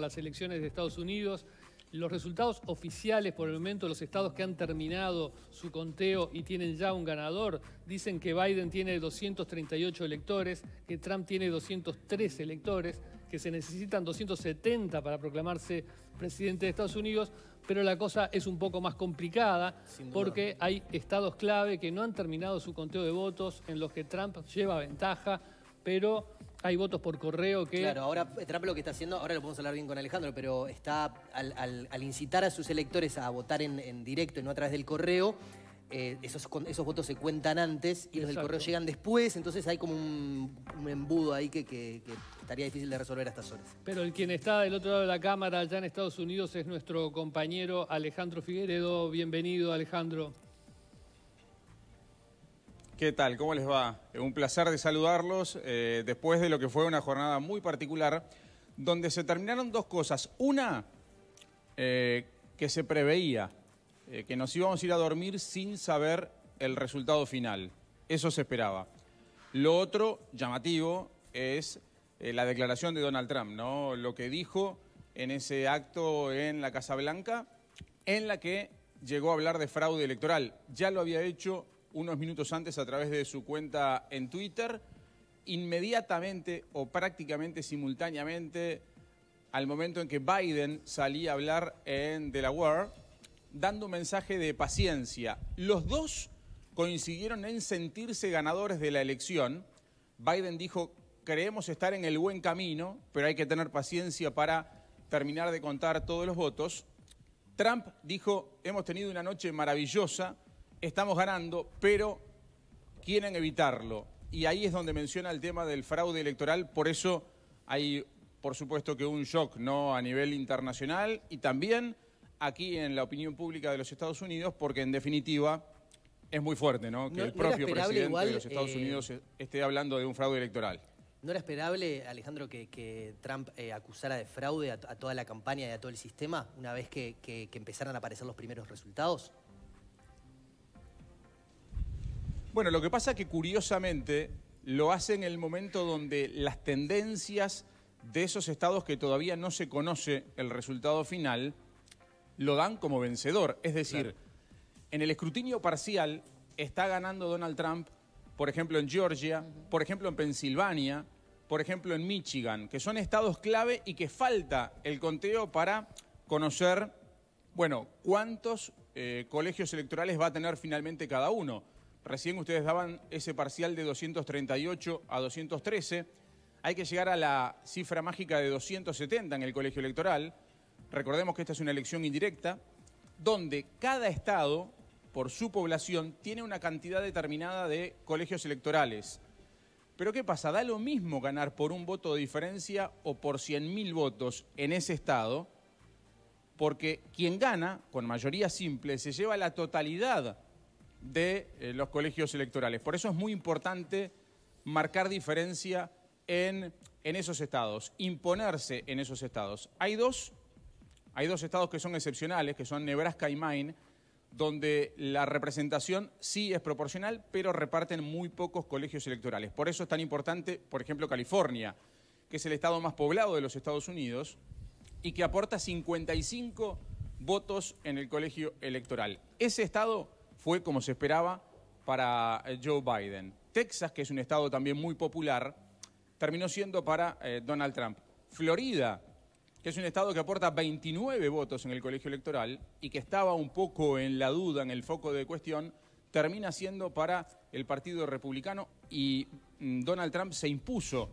las elecciones de Estados Unidos. Los resultados oficiales por el momento, los estados que han terminado su conteo y tienen ya un ganador, dicen que Biden tiene 238 electores, que Trump tiene 203 electores, que se necesitan 270 para proclamarse presidente de Estados Unidos, pero la cosa es un poco más complicada porque hay estados clave que no han terminado su conteo de votos, en los que Trump lleva ventaja, pero hay votos por correo que... Claro, ahora eh, lo que está haciendo, ahora lo podemos hablar bien con Alejandro, pero está al, al, incitar a sus electores a votar en, directo y no a través del correo, eh, esos, esos votos se cuentan antes y los del correo llegan después, entonces hay como un, embudo ahí que, que, estaría difícil de resolver a estas horas. Pero el quien está del otro lado de la cámara allá en Estados Unidos es nuestro compañero Alejandro Figueredo. Bienvenido, Alejandro. ¿Qué tal? ¿Cómo les va? Eh, un placer de saludarlos eh, después de lo que fue una jornada muy particular, donde se terminaron dos cosas. Una, eh, que se preveía que nos íbamos a ir a dormir sin saber el resultado final. Eso se esperaba. Lo otro llamativo es la declaración de Donald Trump, ¿no? Lo que dijo en ese acto en la Casa Blanca, en la que llegó a hablar de fraude electoral. Ya lo había hecho unos minutos antes a través de su cuenta en Twitter, inmediatamente o prácticamente simultáneamente al momento en que Biden salía a hablar en Delaware, dando un mensaje de paciencia. Los dos coincidieron en sentirse ganadores de la elección. Biden dijo, creemos estar en el buen camino, pero hay que tener paciencia para terminar de contar todos los votos. Trump dijo, hemos tenido una noche maravillosa, estamos ganando, pero quieren evitarlo. Y ahí es donde menciona el tema del fraude electoral, por eso hay, por supuesto, que un shock ¿no? a nivel internacional y también aquí en la opinión pública de los Estados Unidos, porque en definitiva es muy fuerte ¿no? que el propio presidente de los Estados eh, Unidos esté hablando de un fraude electoral. ¿No era esperable, Alejandro, que, Trump eh, acusara de fraude a, toda la campaña y a todo el sistema una vez que empezaran a aparecer los primeros resultados? Bueno, lo que pasa es que curiosamente lo hace en el momento donde las tendencias de esos estados que todavía no se conoce el resultado final, lo dan como vencedor. Es decir, en el escrutinio parcial está ganando Donald Trump, por ejemplo en Georgia, por ejemplo en Pensilvania, por ejemplo en Michigan, que son estados clave y que falta el conteo para conocer, bueno, cuántos eh, colegios electorales va a tener finalmente cada uno. Recién ustedes daban ese parcial de 238 a 213. Hay que llegar a la cifra mágica de 270 en el colegio electoral. Recordemos que esta es una elección indirecta, donde cada estado, por su población, tiene una cantidad determinada de colegios electorales. Pero ¿qué pasa? Da lo mismo ganar por un voto de diferencia o por 100.000 votos en ese estado, porque quien gana, con mayoría simple, se lleva la totalidad de eh, los colegios electorales. Por eso es muy importante marcar diferencia en, esos estados, imponerse en esos estados. Hay dos, hay dos estados que son excepcionales, que son Nebraska y Maine, donde la representación sí es proporcional, pero reparten muy pocos colegios electorales. Por eso es tan importante, por ejemplo, California, que es el estado más poblado de los Estados Unidos y que aporta 55 votos en el colegio electoral. Ese estado fue como se esperaba para eh, Joe Biden. Texas, que es un estado también muy popular, terminó siendo para eh, Donald Trump. Florida, que es un estado que aporta 29 votos en el colegio electoral y que estaba un poco en la duda, en el foco de cuestión, termina siendo para el Partido Republicano y mm, Donald Trump se impuso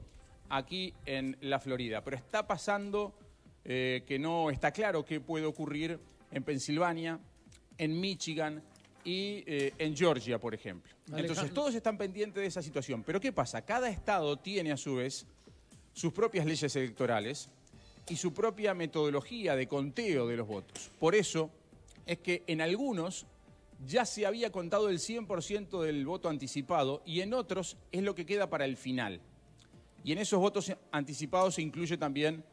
aquí en la Florida. Pero está pasando eh, que no está claro qué puede ocurrir en Pensilvania, en Michigan, y eh, en Georgia, por ejemplo. Entonces, todos están pendientes de esa situación. Pero ¿qué pasa? Cada estado tiene a su vez sus propias leyes electorales y su propia metodología de conteo de los votos. Por eso es que en algunos ya se había contado el 100% del voto anticipado y en otros es lo que queda para el final. Y en esos votos anticipados se incluye también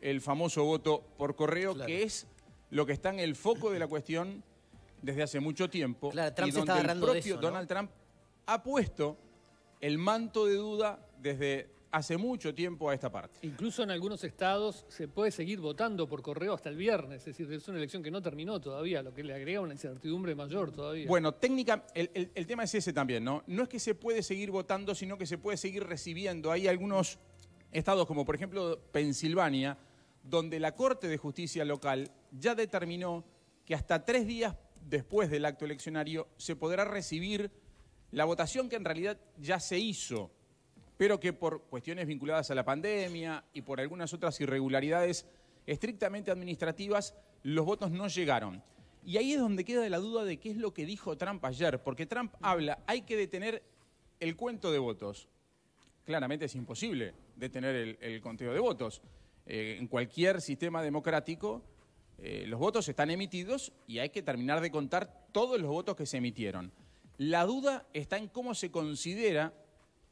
el famoso voto por correo, que es lo que está en el foco de la cuestión desde hace mucho tiempo. Trump el propio Donald Trump ha puesto el manto de duda desde hace mucho tiempo a esta parte. Incluso en algunos estados se puede seguir votando por correo hasta el viernes, es decir, es una elección que no terminó todavía, lo que le agrega una incertidumbre mayor todavía. Bueno, técnica, el, el tema es ese también, ¿no? No es que se puede seguir votando, sino que se puede seguir recibiendo. Hay algunos estados, como por ejemplo Pensilvania, donde la Corte de Justicia local ya determinó que hasta tres días después del acto eleccionario, se podrá recibir la votación que en realidad ya se hizo, pero que por cuestiones vinculadas a la pandemia y por algunas otras irregularidades estrictamente administrativas, los votos no llegaron. Y ahí es donde queda la duda de qué es lo que dijo Trump ayer, porque Trump habla, hay que detener el cuento de votos. Claramente es imposible detener el, conteo de votos. Eh, en cualquier sistema democrático, eh, los votos están emitidos y hay que terminar de contar todos los votos que se emitieron. La duda está en cómo se considera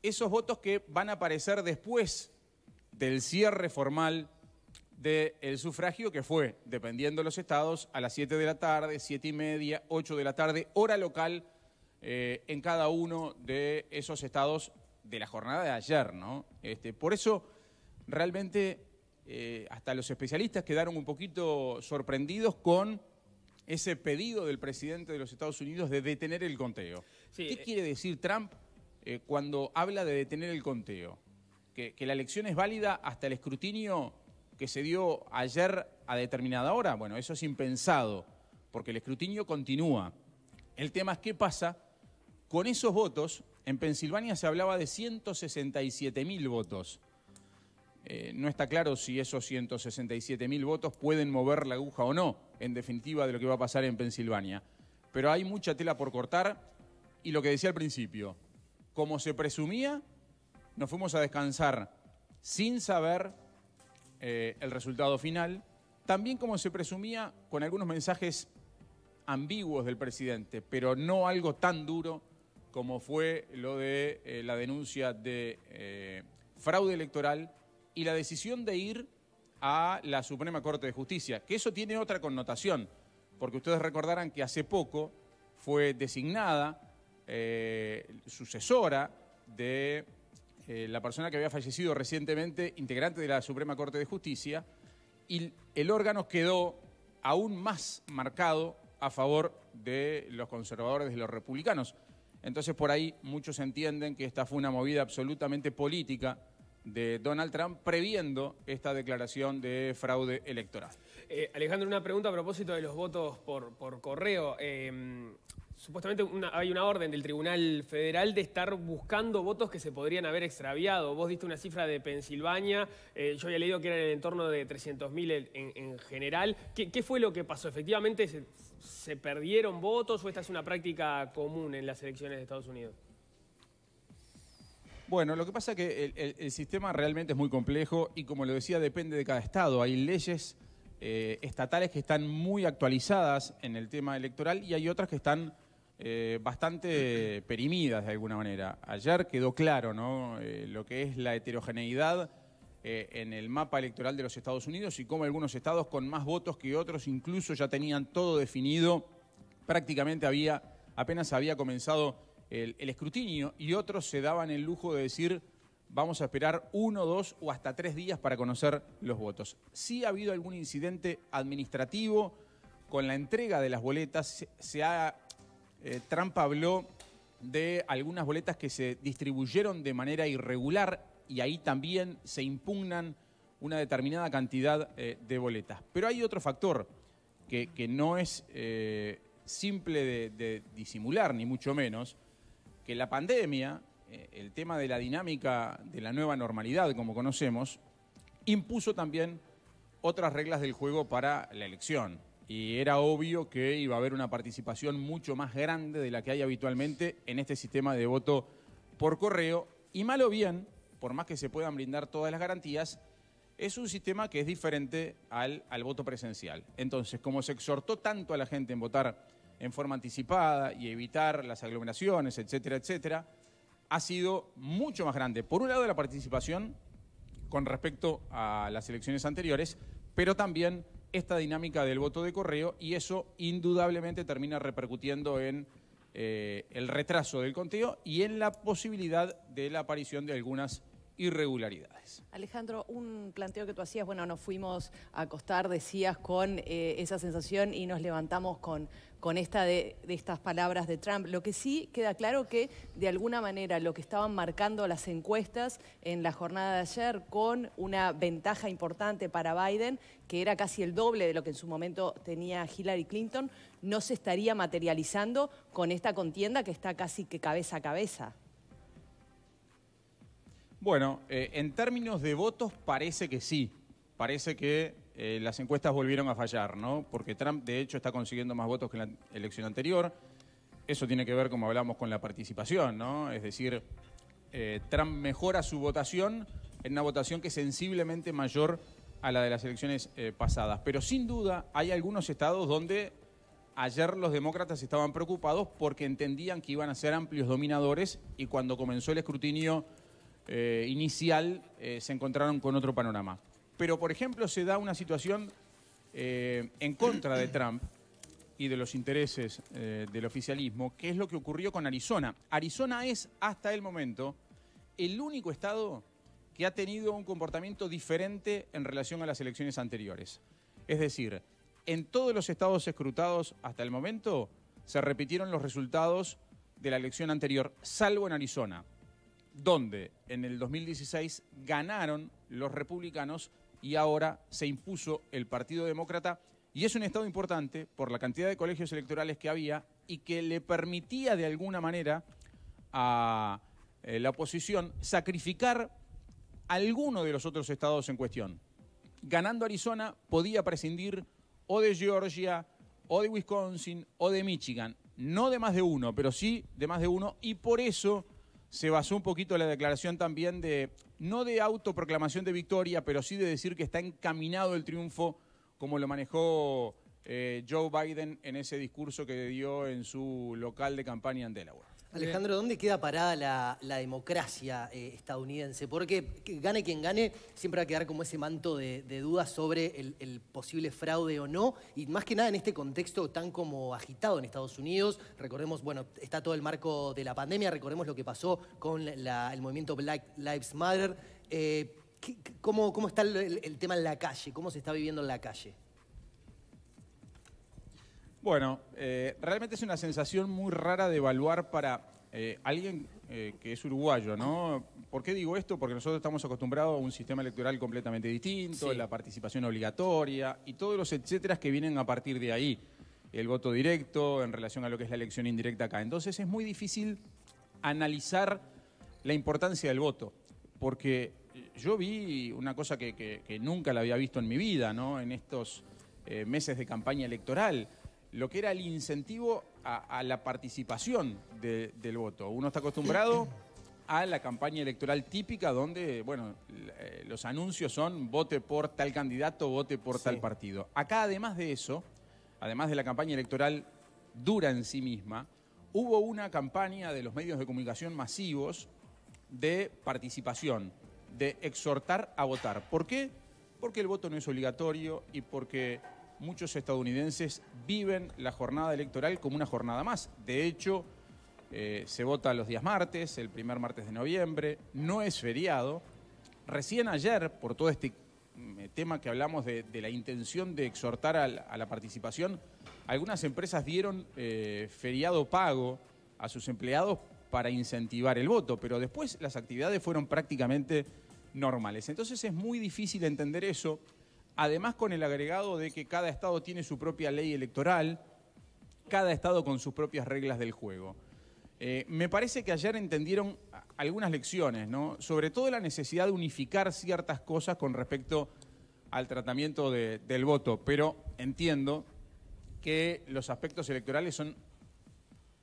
esos votos que van a aparecer después del cierre formal del sufragio, que fue, dependiendo de los estados, a las 7 de la tarde, 7 y media, 8 de la tarde, hora local, eh, en cada uno de esos estados de la jornada de ayer, ¿no? Este, por eso, realmente eh, hasta los especialistas quedaron un poquito sorprendidos con ese pedido del presidente de los Estados Unidos de detener el conteo. ¿Qué eh, quiere decir Trump eh, cuando habla de detener el conteo? ¿Que, ¿Que la elección es válida hasta el escrutinio que se dio ayer a determinada hora? Bueno, eso es impensado, porque el escrutinio continúa. El tema es qué pasa con esos votos. En Pensilvania se hablaba de 167 mil votos. Eh, no está claro si esos 167.000 mil votos pueden mover la aguja o no, en definitiva, de lo que va a pasar en Pensilvania. Pero hay mucha tela por cortar y lo que decía al principio, como se presumía, nos fuimos a descansar sin saber eh, el resultado final, también como se presumía con algunos mensajes ambiguos del presidente, pero no algo tan duro como fue lo de eh, la denuncia de fraude electoral y la decisión de ir a la Suprema Corte de Justicia, que eso tiene otra connotación, porque ustedes recordarán que hace poco fue designada eh, sucesora de eh, la persona que había fallecido recientemente, integrante de la Suprema Corte de Justicia, y el órgano quedó aún más marcado a favor de los conservadores, de los republicanos. Entonces por ahí muchos entienden que esta fue una movida absolutamente política de Donald Trump previendo esta declaración de fraude electoral. Eh, Alejandro, una pregunta a propósito de los votos por, por correo. Eh, supuestamente hay una orden del Tribunal Federal de estar buscando votos que se podrían haber extraviado. Vos diste una cifra de Pensilvania, eh, yo había leído que era en el entorno de 300.000 en, en, general. ¿Qué, fue lo que pasó? ¿Efectivamente se perdieron votos o esta es una práctica común en las elecciones de Estados Unidos? Bueno, lo que pasa es que el, sistema realmente es muy complejo y como lo decía, depende de cada estado. Hay leyes eh, estatales que están muy actualizadas en el tema electoral y hay otras que están eh, bastante perimidas de alguna manera. Ayer quedó claro ¿no? Eh, lo que es la heterogeneidad en el mapa electoral de los Estados Unidos y cómo algunos estados con más votos que otros incluso ya tenían todo definido. Prácticamente había, apenas había comenzado el, escrutinio y otros se daban el lujo de decir vamos a esperar uno, dos o hasta tres días para conocer los votos. Sí ha habido algún incidente administrativo con la entrega de las boletas. Se ha, eh, Trump habló de algunas boletas que se distribuyeron de manera irregular y ahí también se impugnan una determinada cantidad eh, de boletas. Pero hay otro factor que, no es eh, simple de disimular, ni mucho menos, que la pandemia, eh, el tema de la dinámica de la nueva normalidad, como conocemos, impuso también otras reglas del juego para la elección. Y era obvio que iba a haber una participación mucho más grande de la que hay habitualmente en este sistema de voto por correo. Y malo o bien, por más que se puedan brindar todas las garantías, es un sistema que es diferente al, al voto presencial. Entonces, como se exhortó tanto a la gente en votar en forma anticipada y evitar las aglomeraciones, etcétera, etcétera, ha sido mucho más grande. Por un lado, la participación con respecto a las elecciones anteriores, pero también esta dinámica del voto de correo y eso indudablemente termina repercutiendo en eh, el retraso del conteo y en la posibilidad de la aparición de algunas irregularidades. Alejandro, un planteo que tú hacías, bueno, nos fuimos a acostar, decías, con eh, esa sensación y nos levantamos con, con esta de, estas palabras de Trump. Lo que sí queda claro que, de alguna manera, lo que estaban marcando las encuestas en la jornada de ayer con una ventaja importante para Biden, que era casi el doble de lo que en su momento tenía Hillary Clinton, no se estaría materializando con esta contienda que está casi que cabeza a cabeza. Bueno, eh, en términos de votos parece que sí. Parece que eh, las encuestas volvieron a fallar, ¿no? Porque Trump, de hecho, está consiguiendo más votos que en la elección anterior. Eso tiene que ver, como hablamos, con la participación, ¿no? Es decir, eh, Trump mejora su votación en una votación que es sensiblemente mayor a la de las elecciones pasadas. Pero sin duda hay algunos estados donde ayer los demócratas estaban preocupados porque entendían que iban a ser amplios dominadores y cuando comenzó el escrutinio eh, inicial eh, se encontraron con otro panorama. Pero, por ejemplo, se da una situación eh, en contra de Trump y de los intereses del oficialismo, que es lo que ocurrió con Arizona. Arizona es, hasta el momento, el único estado que ha tenido un comportamiento diferente en relación a las elecciones anteriores. Es decir, en todos los estados escrutados hasta el momento se repitieron los resultados de la elección anterior, salvo en Arizona donde en el 2016 ganaron los republicanos y ahora se impuso el Partido Demócrata. Y es un estado importante por la cantidad de colegios electorales que había y que le permitía de alguna manera a eh, la oposición sacrificar alguno de los otros estados en cuestión. Ganando Arizona podía prescindir o de Georgia, o de Wisconsin, o de Michigan. No de más de uno, pero sí de más de uno. Y por eso se basó un poquito en la declaración también de, no de autoproclamación de victoria, pero sí de decir que está encaminado el triunfo como lo manejó eh, Joe Biden en ese discurso que dio en su local de campaña en Delaware. Alejandro, ¿dónde queda parada la, democracia eh, estadounidense? Porque gane quien gane, siempre va a quedar como ese manto de, dudas sobre el, posible fraude o no, y más que nada en este contexto tan como agitado en Estados Unidos. Recordemos, bueno, está todo el marco de la pandemia, recordemos lo que pasó con el movimiento Black Lives Matter. Eh, ¿Cómo, está el, tema en la calle? ¿Cómo se está viviendo en la calle? Bueno, eh, realmente es una sensación muy rara de evaluar para eh, alguien eh, que es uruguayo, ¿no? ¿Por qué digo esto? Porque nosotros estamos acostumbrados a un sistema electoral completamente distinto, la participación obligatoria y todos los etcéteras que vienen a partir de ahí. El voto directo en relación a lo que es la elección indirecta acá. Entonces es muy difícil analizar la importancia del voto, porque yo vi una cosa que, nunca la había visto en mi vida, ¿no? En estos meses de campaña electoral lo que era el incentivo a, la participación del voto. Uno está acostumbrado a la campaña electoral típica donde, bueno, eh, los anuncios son vote por tal candidato, vote por tal partido. Acá, además de eso, además de la campaña electoral dura en sí misma, hubo una campaña de los medios de comunicación masivos de participación, de exhortar a votar. ¿Por qué? Porque el voto no es obligatorio y porque muchos estadounidenses viven la jornada electoral como una jornada más. De hecho, eh, se vota los días martes, el primer martes de noviembre, no es feriado. Recién ayer, por todo este mm, eh, tema que hablamos de, la intención de exhortar a la, participación, algunas empresas dieron eh, feriado pago a sus empleados para incentivar el voto, pero después las actividades fueron prácticamente normales. Entonces es muy difícil entender eso además con el agregado de que cada estado tiene su propia ley electoral, cada estado con sus propias reglas del juego. Eh, me parece que ayer entendieron algunas lecciones, ¿no? sobre todo la necesidad de unificar ciertas cosas con respecto al tratamiento del voto, pero entiendo que los aspectos electorales son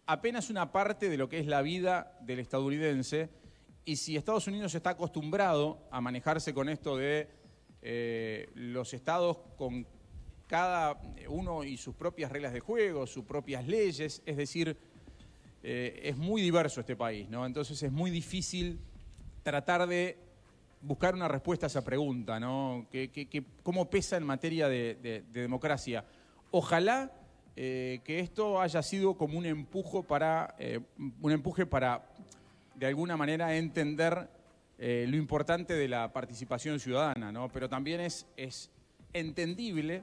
apenas una parte de lo que es la vida del estadounidense y si Estados Unidos está acostumbrado a manejarse con esto de eh, los estados con cada uno y sus propias reglas de juego, sus propias leyes, es decir, eh, es muy diverso este país, ¿no? Entonces es muy difícil tratar de buscar una respuesta a esa pregunta, ¿no? cómo pesa en materia de, democracia? Ojalá eh, que esto haya sido como un empujo para, un empuje para, de alguna manera, entender eh, lo importante de la participación ciudadana, ¿no? Pero también es entendible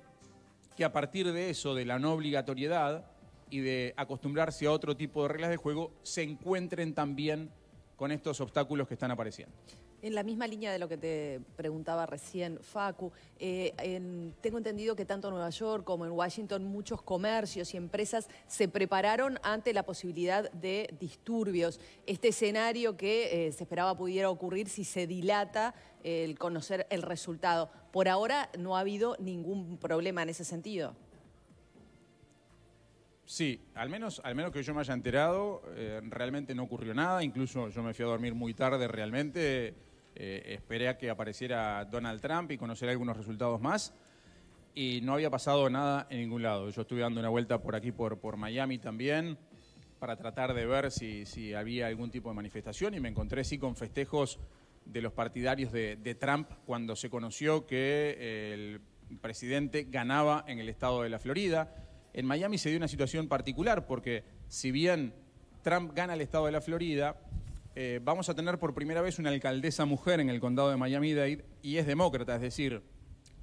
que a partir de eso, de la no obligatoriedad y de acostumbrarse a otro tipo de reglas de juego, se encuentren también con estos obstáculos que están apareciendo. En la misma línea de lo que te preguntaba recién, Facu, eh, tengo entendido que tanto en Nueva York como en Washington muchos comercios y empresas se prepararon ante la posibilidad de disturbios. Este escenario que eh, se esperaba pudiera ocurrir si se dilata el conocer el resultado. Por ahora no ha habido ningún problema en ese sentido. Sí, al menos, al menos que yo me haya enterado, eh, realmente no ocurrió nada, incluso yo me fui a dormir muy tarde realmente eh, esperé a que apareciera Donald Trump y conocer algunos resultados más. Y no había pasado nada en ningún lado. Yo estuve dando una vuelta por aquí, por, Miami también, para tratar de ver si, había algún tipo de manifestación y me encontré sí con festejos de los partidarios de Trump cuando se conoció que eh, el presidente ganaba en el estado de la Florida. En Miami se dio una situación particular porque si bien Trump gana el estado de la Florida, eh, vamos a tener por primera vez una alcaldesa mujer en el condado de Miami-Dade y es demócrata, es decir,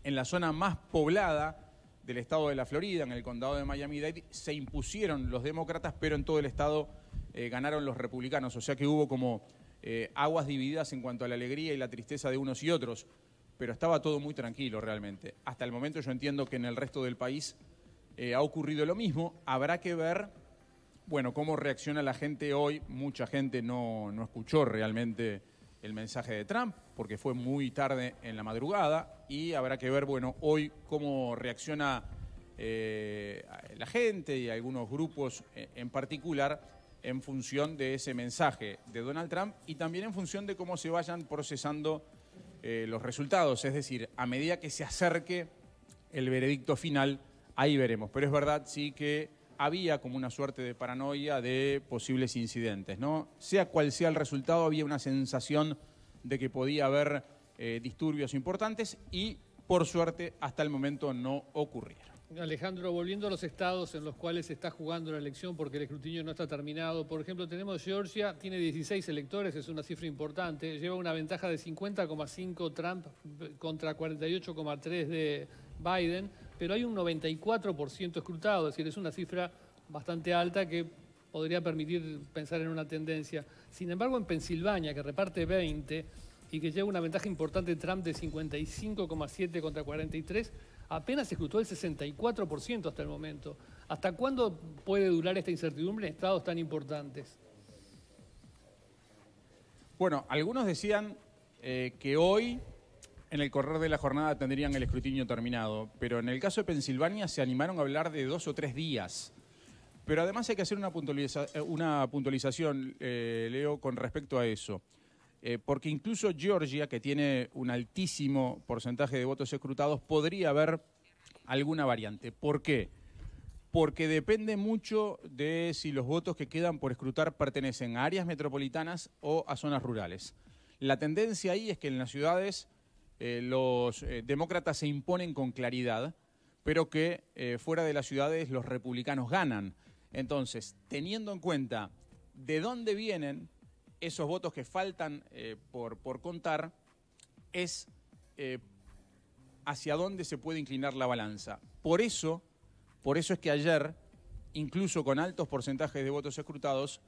en la zona más poblada del estado de la Florida, en el condado de Miami-Dade, se impusieron los demócratas, pero en todo el estado eh, ganaron los republicanos, o sea que hubo como eh, aguas divididas en cuanto a la alegría y la tristeza de unos y otros, pero estaba todo muy tranquilo realmente. Hasta el momento yo entiendo que en el resto del país ha ocurrido lo mismo, habrá que ver bueno, cómo reacciona la gente hoy. Mucha gente no, escuchó realmente el mensaje de Trump, porque fue muy tarde en la madrugada, y habrá que ver, bueno, hoy cómo reacciona eh, la gente y algunos grupos eh, en particular en función de ese mensaje de Donald Trump y también en función de cómo se vayan procesando eh, los resultados. Es decir, a medida que se acerque el veredicto final, ahí veremos. Pero es verdad, sí, que había como una suerte de paranoia de posibles incidentes, ¿no? Sea cual sea el resultado, había una sensación de que podía haber eh, disturbios importantes y, por suerte, hasta el momento no ocurrieron. Alejandro, volviendo a los estados en los cuales se está jugando la elección porque el escrutinio no está terminado, por ejemplo, tenemos Georgia, tiene 16 electores, es una cifra importante, lleva una ventaja de 50,5 Trump contra 48,3 de Biden, pero hay un 94% escrutado, es decir, es una cifra bastante alta que podría permitir pensar en una tendencia. Sin embargo, en Pensilvania, que reparte 20 y que lleva una ventaja importante Trump de 55,7 contra 43, apenas se escrutó el 64% hasta el momento. ¿Hasta cuándo puede durar esta incertidumbre en estados tan importantes? Bueno, algunos decían eh, que hoy, en el correr de la jornada, tendrían el escrutinio terminado, pero en el caso de Pensilvania se animaron a hablar de dos o tres días. Pero además hay que hacer una, eh, puntualización, eh, Leo, con respecto a eso. Eh, porque incluso Georgia, que tiene un altísimo porcentaje de votos escrutados, podría haber alguna variante. ¿Por qué? Porque depende mucho de si los votos que quedan por escrutar pertenecen a áreas metropolitanas o a zonas rurales. La tendencia ahí es que en las ciudades eh, los eh, demócratas se imponen con claridad, pero que fuera de las ciudades los republicanos ganan. Entonces, teniendo en cuenta de dónde vienen esos votos que faltan eh, por, contar es eh, hacia dónde se puede inclinar la balanza. Por eso, por eso es que ayer, incluso con altos porcentajes de votos escrutados,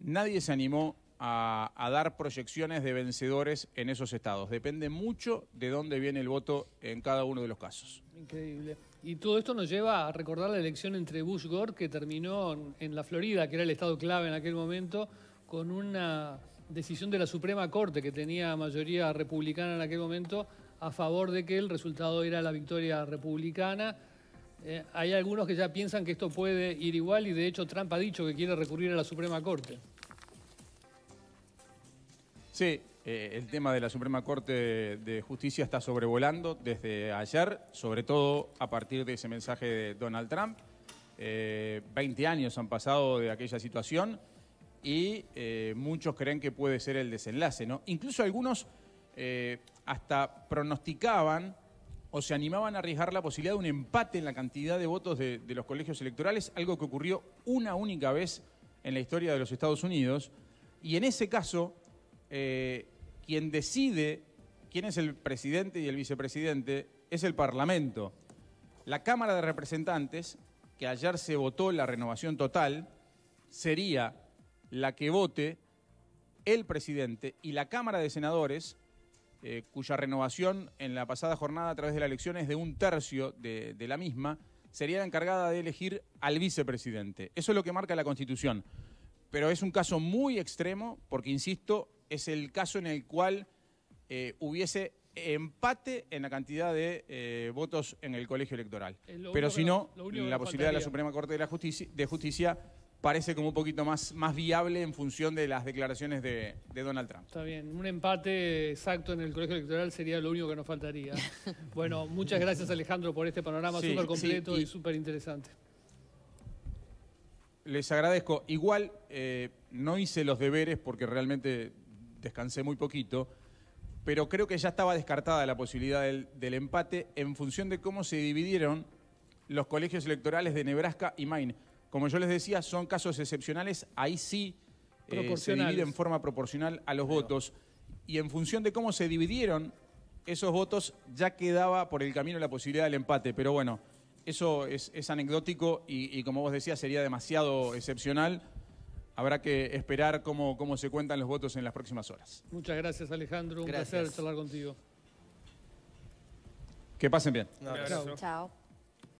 nadie se animó a, a dar proyecciones de vencedores en esos estados. Depende mucho de dónde viene el voto en cada uno de los casos. Increíble. Y todo esto nos lleva a recordar la elección entre Bush Gore, que terminó en la Florida, que era el estado clave en aquel momento con una decisión de la Suprema Corte que tenía mayoría republicana en aquel momento a favor de que el resultado era la victoria republicana. Eh, hay algunos que ya piensan que esto puede ir igual y de hecho Trump ha dicho que quiere recurrir a la Suprema Corte. Sí, eh, el tema de la Suprema Corte de Justicia está sobrevolando desde ayer, sobre todo a partir de ese mensaje de Donald Trump. Eh, 20 años han pasado de aquella situación y eh, muchos creen que puede ser el desenlace, ¿no? Incluso algunos eh, hasta pronosticaban o se animaban a arriesgar la posibilidad de un empate en la cantidad de votos de, los colegios electorales, algo que ocurrió una única vez en la historia de los Estados Unidos. Y en ese caso, eh, quien decide quién es el presidente y el vicepresidente es el Parlamento. La Cámara de Representantes, que ayer se votó la renovación total, sería la que vote el presidente y la Cámara de Senadores, eh, cuya renovación en la pasada jornada a través de la elección es de un tercio de, la misma, sería la encargada de elegir al vicepresidente. Eso es lo que marca la Constitución. Pero es un caso muy extremo, porque, insisto, es el caso en el cual eh, hubiese empate en la cantidad de eh, votos en el colegio electoral. Pero si no, la posibilidad de la Suprema Corte de, la Justicia, de Justicia parece como un poquito más, más viable en función de las declaraciones de, Donald Trump. Está bien, un empate exacto en el colegio electoral sería lo único que nos faltaría. bueno, muchas gracias Alejandro por este panorama súper completo y, súper interesante. Les agradezco. Igual eh, no hice los deberes porque realmente descansé muy poquito, pero creo que ya estaba descartada la posibilidad del empate en función de cómo se dividieron los colegios electorales de Nebraska y Maine. Como yo les decía, son casos excepcionales. Ahí sí eh, se divide en forma proporcional a los votos. Y en función de cómo se dividieron esos votos, ya quedaba por el camino la posibilidad del empate. Pero bueno, eso es, anecdótico y, como vos decías, sería demasiado excepcional. Habrá que esperar cómo, cómo se cuentan los votos en las próximas horas. Muchas gracias, Alejandro. Un placer charlar contigo. Que pasen bien. Chao.